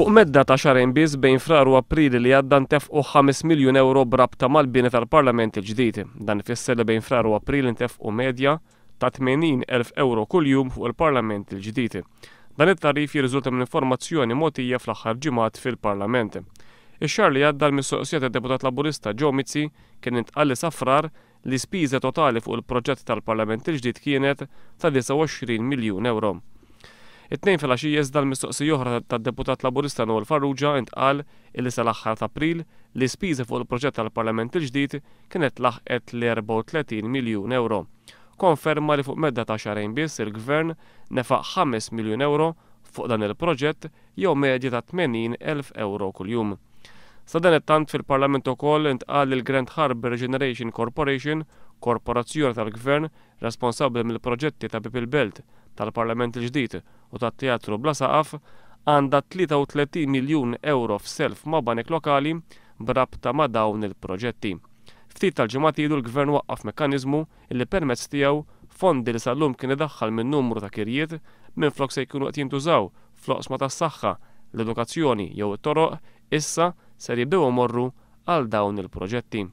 Fuq medda ta' xarajn biss bejn frar u april li għadda tefqu 5 miljun euro brabta mal-bini tal-Parlament il-ġdid. Dan ifisser li bejn frar u aprili ntefqu medja ta' 80.000 euro kuljum fuq il-Parlament il-ġdid. Dan it-tarif jirriżulta minn informazzjoni motija fl-aħħar ġimgħat fil-Parlament. Ix-xar li għadda mis mistoqsija ta' deputat Laburista Joe Mizzi kien intqalli safrar li spiża totali fuq il-proġett tal-Parlament il-ġdid kienet ta' 29 miljun euro. It-tnejn fil-għaxija iżda l-mistoqsi oħra tad-deputat laburista Noel Farrugia intqal illi sal-aħħar ta' April li spiża fuq il-proġett tal-Parlament il-ġdid kienet laħqet l-34 miljun euro. Konferma li fuq medda ta' xarajn biss il-Gvern nefaq 5 miljun euro fuq dan il-proġett jew medja ta' 80 elf euro kuljum. Sadan it-tant fil-Parlament ukoll intqal il-Grand Harbor Generation Corporation korporazzjoni tal-gvern responsabbli mill-proġetti ta' Pipil Belt tal-Parlament il-ġdid u tat-teatru bla saqaf għandha 33 miljun euro f'self ma' banek lokali brabta ma' dawn il-proġetti. Ftit tal-ġimgħat ilu l-gvern waqqaf mekkaniżmu li permezz tiegħu fondi li sal-lum kien idaħħal minn numru ta' kirjiet minn flok se jkunu qed jintużaw floqsma tas-saħħa, l-edukazzjoni jew it-toroq issa ser jibdew morru għal dawn il-proġetti.